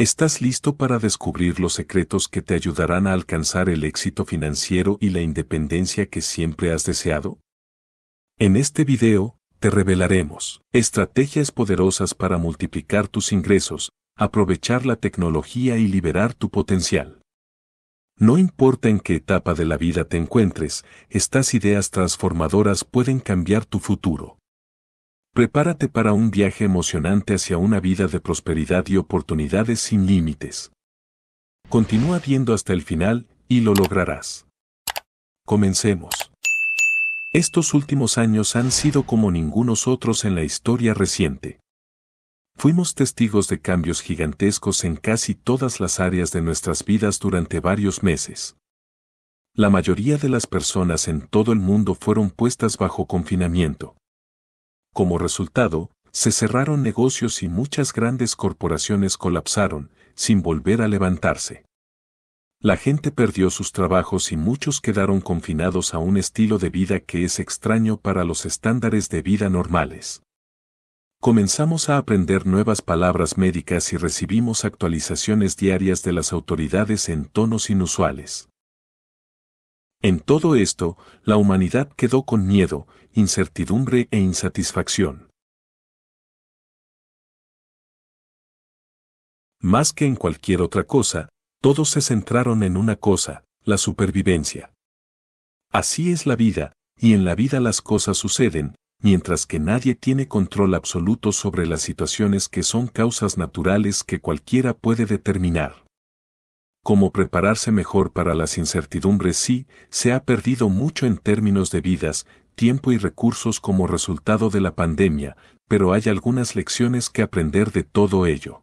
Estás listo para descubrir los secretos que te ayudarán a alcanzar el éxito financiero y la independencia que siempre has deseado? En este video, te revelaremos estrategias poderosas para multiplicar tus ingresos, aprovechar la tecnología y liberar tu potencial. No importa en qué etapa de la vida te encuentres, estas ideas transformadoras pueden cambiar tu futuro. Prepárate para un viaje emocionante hacia una vida de prosperidad y oportunidades sin límites. Continúa viendo hasta el final y lo lograrás. Comencemos. Estos últimos años han sido como ningunos otros en la historia reciente. Fuimos testigos de cambios gigantescos en casi todas las áreas de nuestras vidas durante varios meses. La mayoría de las personas en todo el mundo fueron puestas bajo confinamiento como resultado, se cerraron negocios y muchas grandes corporaciones colapsaron, sin volver a levantarse. La gente perdió sus trabajos y muchos quedaron confinados a un estilo de vida que es extraño para los estándares de vida normales. Comenzamos a aprender nuevas palabras médicas y recibimos actualizaciones diarias de las autoridades en tonos inusuales. En todo esto, la humanidad quedó con miedo, incertidumbre e insatisfacción. Más que en cualquier otra cosa, todos se centraron en una cosa, la supervivencia. Así es la vida, y en la vida las cosas suceden, mientras que nadie tiene control absoluto sobre las situaciones que son causas naturales que cualquiera puede determinar cómo prepararse mejor para las incertidumbres sí, se ha perdido mucho en términos de vidas, tiempo y recursos como resultado de la pandemia, pero hay algunas lecciones que aprender de todo ello.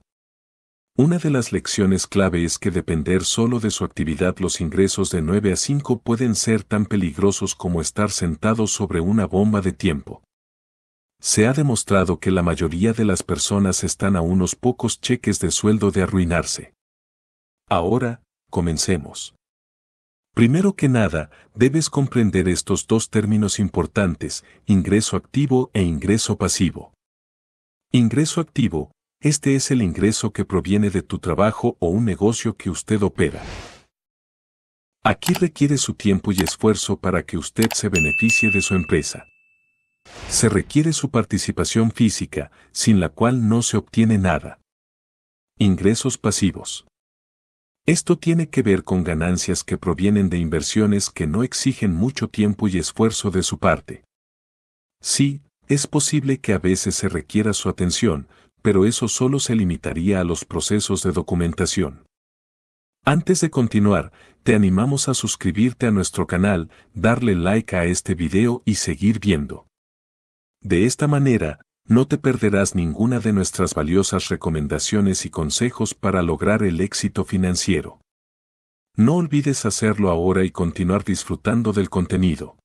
Una de las lecciones clave es que depender solo de su actividad los ingresos de 9 a 5 pueden ser tan peligrosos como estar sentados sobre una bomba de tiempo. Se ha demostrado que la mayoría de las personas están a unos pocos cheques de sueldo de arruinarse. Ahora, comencemos. Primero que nada, debes comprender estos dos términos importantes, ingreso activo e ingreso pasivo. Ingreso activo, este es el ingreso que proviene de tu trabajo o un negocio que usted opera. Aquí requiere su tiempo y esfuerzo para que usted se beneficie de su empresa. Se requiere su participación física, sin la cual no se obtiene nada. Ingresos pasivos. Esto tiene que ver con ganancias que provienen de inversiones que no exigen mucho tiempo y esfuerzo de su parte. Sí, es posible que a veces se requiera su atención, pero eso solo se limitaría a los procesos de documentación. Antes de continuar, te animamos a suscribirte a nuestro canal, darle like a este video y seguir viendo. De esta manera, no te perderás ninguna de nuestras valiosas recomendaciones y consejos para lograr el éxito financiero. No olvides hacerlo ahora y continuar disfrutando del contenido.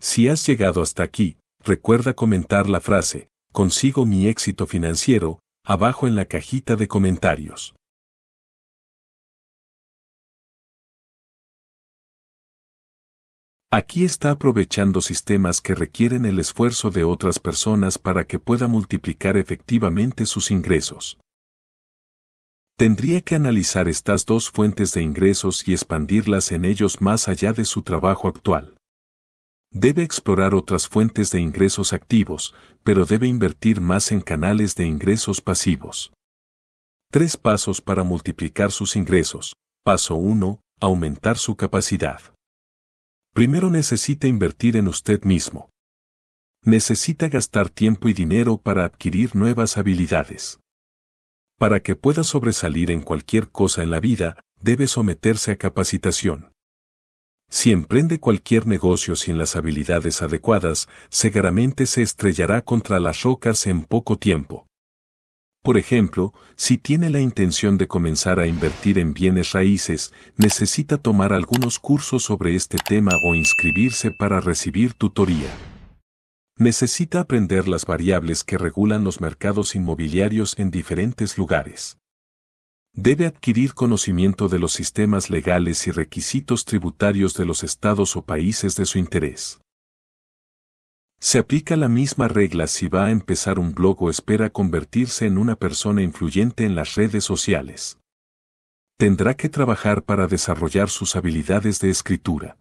Si has llegado hasta aquí, recuerda comentar la frase, consigo mi éxito financiero, abajo en la cajita de comentarios. Aquí está aprovechando sistemas que requieren el esfuerzo de otras personas para que pueda multiplicar efectivamente sus ingresos. Tendría que analizar estas dos fuentes de ingresos y expandirlas en ellos más allá de su trabajo actual. Debe explorar otras fuentes de ingresos activos, pero debe invertir más en canales de ingresos pasivos. Tres pasos para multiplicar sus ingresos. Paso 1. Aumentar su capacidad. Primero necesita invertir en usted mismo. Necesita gastar tiempo y dinero para adquirir nuevas habilidades. Para que pueda sobresalir en cualquier cosa en la vida, debe someterse a capacitación. Si emprende cualquier negocio sin las habilidades adecuadas, seguramente se estrellará contra las rocas en poco tiempo. Por ejemplo, si tiene la intención de comenzar a invertir en bienes raíces, necesita tomar algunos cursos sobre este tema o inscribirse para recibir tutoría. Necesita aprender las variables que regulan los mercados inmobiliarios en diferentes lugares. Debe adquirir conocimiento de los sistemas legales y requisitos tributarios de los estados o países de su interés. Se aplica la misma regla si va a empezar un blog o espera convertirse en una persona influyente en las redes sociales. Tendrá que trabajar para desarrollar sus habilidades de escritura.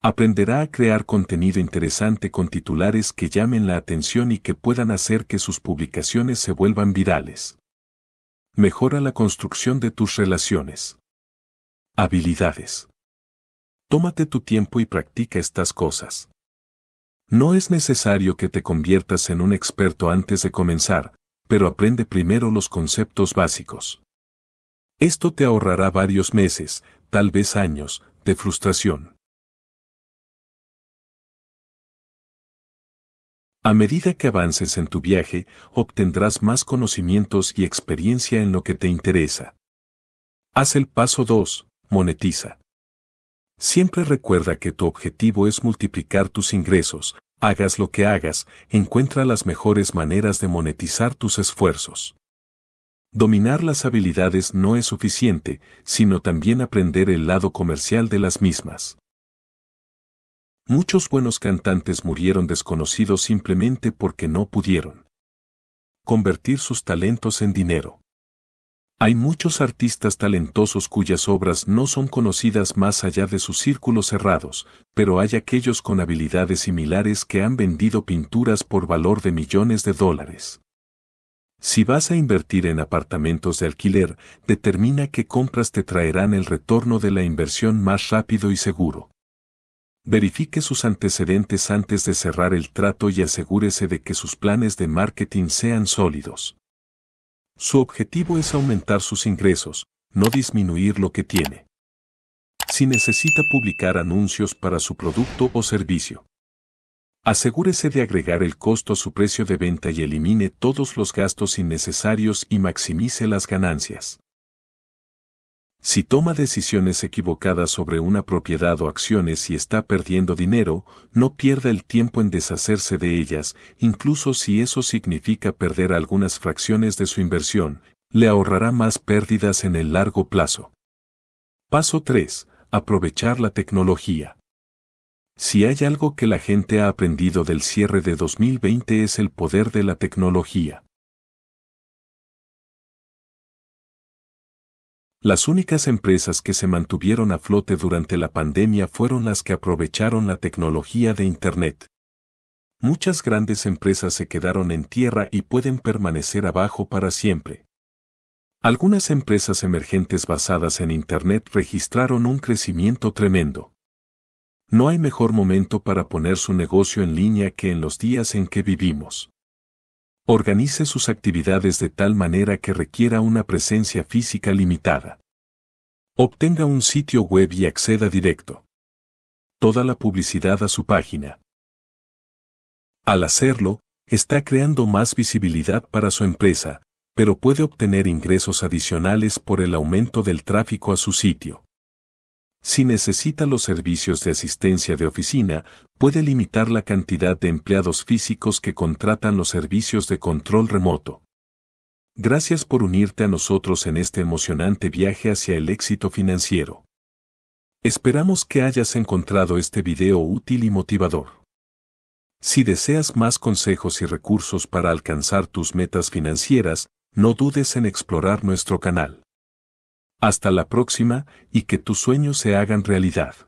Aprenderá a crear contenido interesante con titulares que llamen la atención y que puedan hacer que sus publicaciones se vuelvan virales. Mejora la construcción de tus relaciones. Habilidades. Tómate tu tiempo y practica estas cosas. No es necesario que te conviertas en un experto antes de comenzar, pero aprende primero los conceptos básicos. Esto te ahorrará varios meses, tal vez años, de frustración. A medida que avances en tu viaje, obtendrás más conocimientos y experiencia en lo que te interesa. Haz el paso 2, monetiza. Siempre recuerda que tu objetivo es multiplicar tus ingresos, hagas lo que hagas, encuentra las mejores maneras de monetizar tus esfuerzos. Dominar las habilidades no es suficiente, sino también aprender el lado comercial de las mismas. Muchos buenos cantantes murieron desconocidos simplemente porque no pudieron convertir sus talentos en dinero. Hay muchos artistas talentosos cuyas obras no son conocidas más allá de sus círculos cerrados, pero hay aquellos con habilidades similares que han vendido pinturas por valor de millones de dólares. Si vas a invertir en apartamentos de alquiler, determina qué compras te traerán el retorno de la inversión más rápido y seguro. Verifique sus antecedentes antes de cerrar el trato y asegúrese de que sus planes de marketing sean sólidos. Su objetivo es aumentar sus ingresos, no disminuir lo que tiene. Si necesita publicar anuncios para su producto o servicio, asegúrese de agregar el costo a su precio de venta y elimine todos los gastos innecesarios y maximice las ganancias. Si toma decisiones equivocadas sobre una propiedad o acciones y está perdiendo dinero, no pierda el tiempo en deshacerse de ellas, incluso si eso significa perder algunas fracciones de su inversión, le ahorrará más pérdidas en el largo plazo. Paso 3. Aprovechar la tecnología. Si hay algo que la gente ha aprendido del cierre de 2020 es el poder de la tecnología. Las únicas empresas que se mantuvieron a flote durante la pandemia fueron las que aprovecharon la tecnología de Internet. Muchas grandes empresas se quedaron en tierra y pueden permanecer abajo para siempre. Algunas empresas emergentes basadas en Internet registraron un crecimiento tremendo. No hay mejor momento para poner su negocio en línea que en los días en que vivimos. Organice sus actividades de tal manera que requiera una presencia física limitada. Obtenga un sitio web y acceda directo. Toda la publicidad a su página. Al hacerlo, está creando más visibilidad para su empresa, pero puede obtener ingresos adicionales por el aumento del tráfico a su sitio. Si necesita los servicios de asistencia de oficina, puede limitar la cantidad de empleados físicos que contratan los servicios de control remoto. Gracias por unirte a nosotros en este emocionante viaje hacia el éxito financiero. Esperamos que hayas encontrado este video útil y motivador. Si deseas más consejos y recursos para alcanzar tus metas financieras, no dudes en explorar nuestro canal. Hasta la próxima y que tus sueños se hagan realidad.